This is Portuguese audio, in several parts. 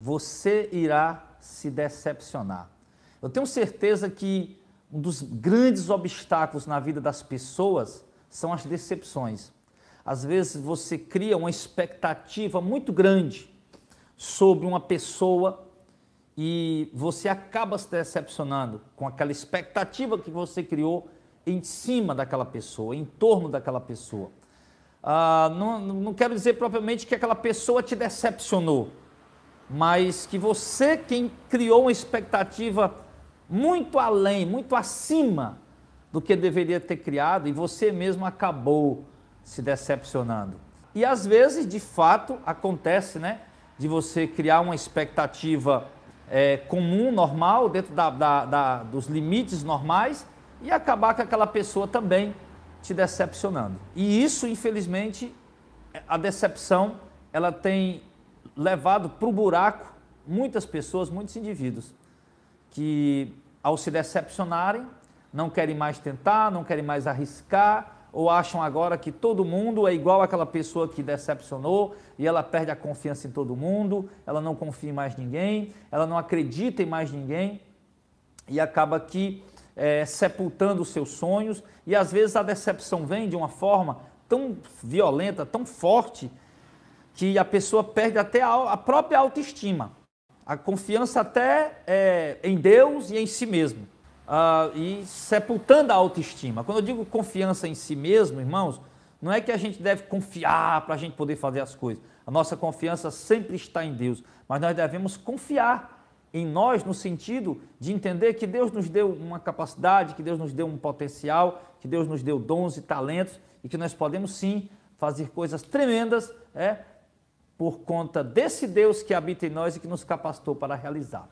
você irá se decepcionar. Eu tenho certeza que um dos grandes obstáculos na vida das pessoas são as decepções. Às vezes você cria uma expectativa muito grande sobre uma pessoa e você acaba se decepcionando com aquela expectativa que você criou em cima daquela pessoa, em torno daquela pessoa. Ah, não, não quero dizer propriamente que aquela pessoa te decepcionou, mas que você quem criou uma expectativa muito além, muito acima do que deveria ter criado e você mesmo acabou se decepcionando. E às vezes, de fato, acontece, né, de você criar uma expectativa é, comum, normal, dentro da, da, da, dos limites normais e acabar com aquela pessoa também te decepcionando. E isso, infelizmente, a decepção ela tem levado para o buraco muitas pessoas, muitos indivíduos, que ao se decepcionarem, não querem mais tentar, não querem mais arriscar, ou acham agora que todo mundo é igual àquela pessoa que decepcionou e ela perde a confiança em todo mundo, ela não confia em mais ninguém, ela não acredita em mais ninguém e acaba que é, sepultando os seus sonhos. E às vezes a decepção vem de uma forma tão violenta, tão forte, que a pessoa perde até a, a própria autoestima, a confiança até é, em Deus e em si mesmo, uh, e sepultando a autoestima. Quando eu digo confiança em si mesmo, irmãos, não é que a gente deve confiar para a gente poder fazer as coisas. A nossa confiança sempre está em Deus, mas nós devemos confiar em nós no sentido de entender que Deus nos deu uma capacidade, que Deus nos deu um potencial, que Deus nos deu dons e talentos e que nós podemos sim fazer coisas tremendas é, por conta desse Deus que habita em nós e que nos capacitou para realizar.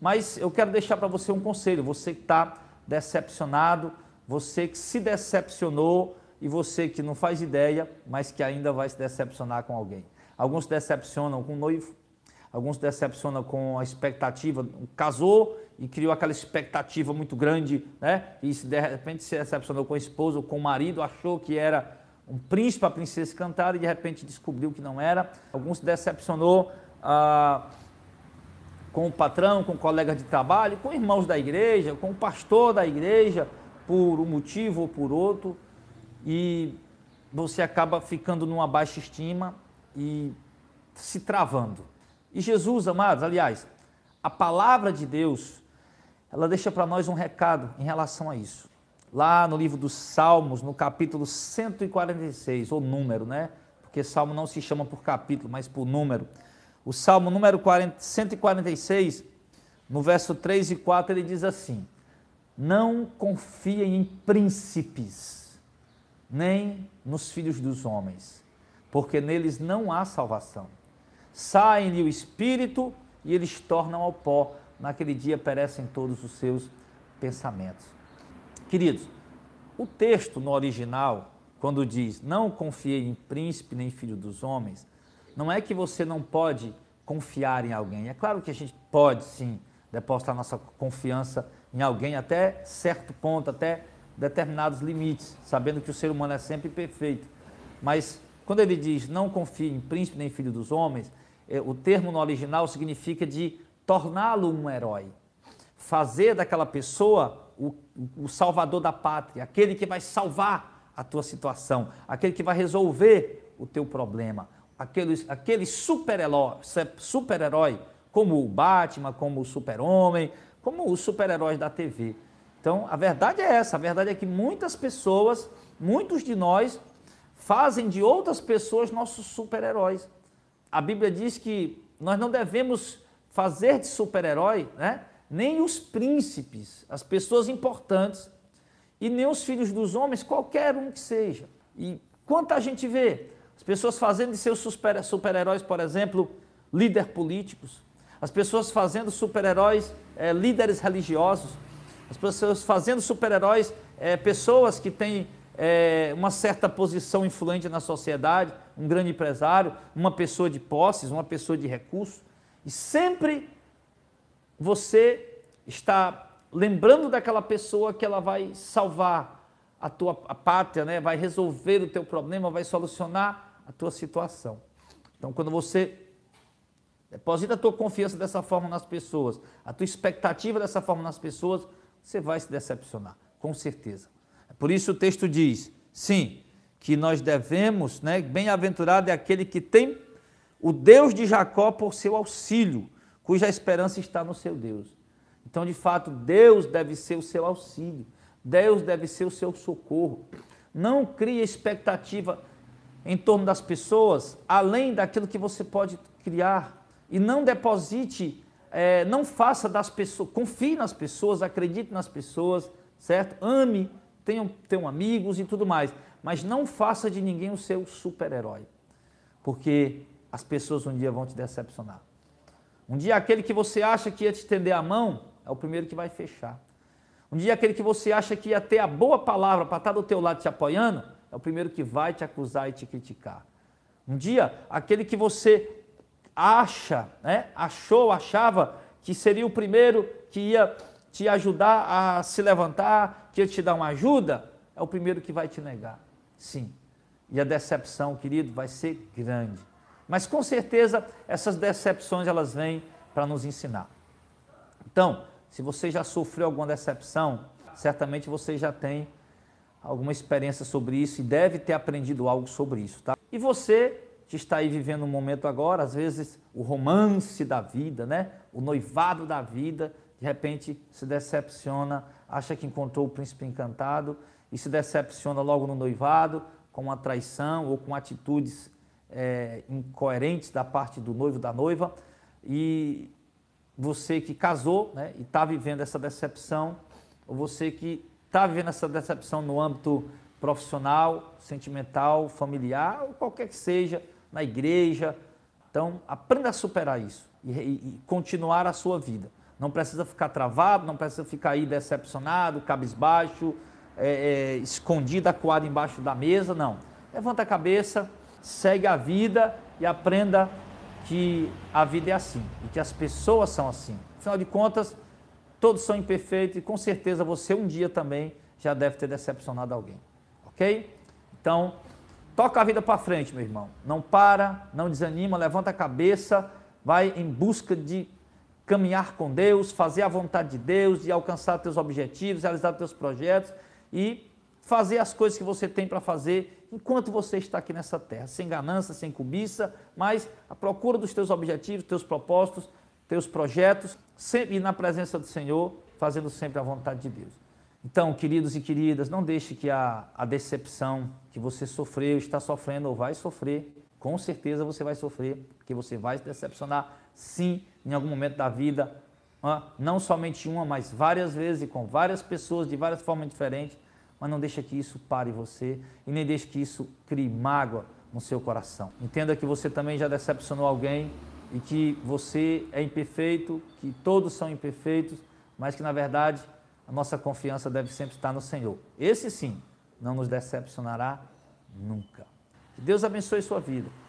Mas eu quero deixar para você um conselho, você que está decepcionado, você que se decepcionou e você que não faz ideia, mas que ainda vai se decepcionar com alguém. Alguns se decepcionam com o noivo, alguns se decepcionam com a expectativa, casou e criou aquela expectativa muito grande, né? E se de repente se decepcionou com a esposa ou com o marido, achou que era um príncipe, a princesa cantar e de repente descobriu que não era. Alguns se decepcionou ah, com o patrão, com o colega de trabalho, com irmãos da igreja, com o pastor da igreja, por um motivo ou por outro, e você acaba ficando numa baixa estima e se travando. E Jesus, amados, aliás, a palavra de Deus, ela deixa para nós um recado em relação a isso lá no livro dos Salmos, no capítulo 146, ou número, né? Porque Salmo não se chama por capítulo, mas por número. O Salmo número 40, 146, no verso 3 e 4, ele diz assim: Não confiem em príncipes, nem nos filhos dos homens, porque neles não há salvação. Saem-lhe o espírito e eles tornam ao pó. Naquele dia perecem todos os seus pensamentos. Queridos, o texto no original, quando diz não confie em príncipe nem filho dos homens, não é que você não pode confiar em alguém. É claro que a gente pode sim depositar nossa confiança em alguém até certo ponto, até determinados limites, sabendo que o ser humano é sempre perfeito. Mas quando ele diz não confie em príncipe nem filho dos homens, é, o termo no original significa de torná-lo um herói, fazer daquela pessoa o, o salvador da pátria, aquele que vai salvar a tua situação, aquele que vai resolver o teu problema, aquele, aquele super-herói, super como o Batman, como o super-homem, como os super-heróis da TV. Então, a verdade é essa, a verdade é que muitas pessoas, muitos de nós, fazem de outras pessoas nossos super-heróis. A Bíblia diz que nós não devemos fazer de super-herói, né? nem os príncipes, as pessoas importantes, e nem os filhos dos homens, qualquer um que seja. E quanto a gente vê as pessoas fazendo de seus super-heróis, por exemplo, líder políticos, as pessoas fazendo super-heróis é, líderes religiosos, as pessoas fazendo super-heróis é, pessoas que têm é, uma certa posição influente na sociedade, um grande empresário, uma pessoa de posses, uma pessoa de recursos, e sempre você está lembrando daquela pessoa que ela vai salvar a tua a pátria, né? vai resolver o teu problema, vai solucionar a tua situação. Então, quando você deposita a tua confiança dessa forma nas pessoas, a tua expectativa dessa forma nas pessoas, você vai se decepcionar, com certeza. É por isso o texto diz, sim, que nós devemos, né, bem-aventurado é aquele que tem o Deus de Jacó por seu auxílio cuja esperança está no seu Deus. Então, de fato, Deus deve ser o seu auxílio, Deus deve ser o seu socorro. Não crie expectativa em torno das pessoas, além daquilo que você pode criar. E não deposite, é, não faça das pessoas, confie nas pessoas, acredite nas pessoas, certo? Ame, tenham, tenham amigos e tudo mais. Mas não faça de ninguém o seu super-herói, porque as pessoas um dia vão te decepcionar. Um dia aquele que você acha que ia te estender a mão é o primeiro que vai fechar. Um dia aquele que você acha que ia ter a boa palavra para estar tá do teu lado te apoiando é o primeiro que vai te acusar e te criticar. Um dia aquele que você acha, né, achou, achava que seria o primeiro que ia te ajudar a se levantar, que ia te dar uma ajuda, é o primeiro que vai te negar. Sim. E a decepção, querido, vai ser grande. Mas com certeza essas decepções elas vêm para nos ensinar. Então, se você já sofreu alguma decepção, certamente você já tem alguma experiência sobre isso e deve ter aprendido algo sobre isso, tá? E você que está aí vivendo um momento agora, às vezes o romance da vida, né? O noivado da vida, de repente se decepciona, acha que encontrou o príncipe encantado e se decepciona logo no noivado com uma traição ou com atitudes é, incoerentes da parte do noivo da noiva e você que casou né, e está vivendo essa decepção, ou você que está vivendo essa decepção no âmbito profissional, sentimental, familiar, ou qualquer que seja, na igreja. Então, aprenda a superar isso e, e continuar a sua vida. Não precisa ficar travado, não precisa ficar aí decepcionado, cabisbaixo, é, é, escondido, acuado embaixo da mesa, não. Levanta a cabeça, segue a vida e aprenda que a vida é assim e que as pessoas são assim. Afinal de contas, todos são imperfeitos e com certeza você um dia também já deve ter decepcionado alguém, ok? Então, toca a vida para frente, meu irmão. Não para, não desanima, levanta a cabeça, vai em busca de caminhar com Deus, fazer a vontade de Deus, de alcançar teus objetivos, realizar teus projetos e fazer as coisas que você tem para fazer enquanto você está aqui nessa terra, sem ganância, sem cobiça, mas a procura dos teus objetivos, teus propósitos, teus projetos, sempre na presença do Senhor, fazendo sempre a vontade de Deus. Então, queridos e queridas, não deixe que a, a decepção que você sofreu, está sofrendo ou vai sofrer, com certeza você vai sofrer, que você vai se decepcionar, sim, em algum momento da vida, não somente uma, mas várias vezes e com várias pessoas de várias formas diferentes mas não deixa que isso pare você e nem deixe que isso crie mágoa no seu coração. Entenda que você também já decepcionou alguém e que você é imperfeito, que todos são imperfeitos, mas que na verdade a nossa confiança deve sempre estar no Senhor. Esse sim não nos decepcionará nunca. Que Deus abençoe sua vida.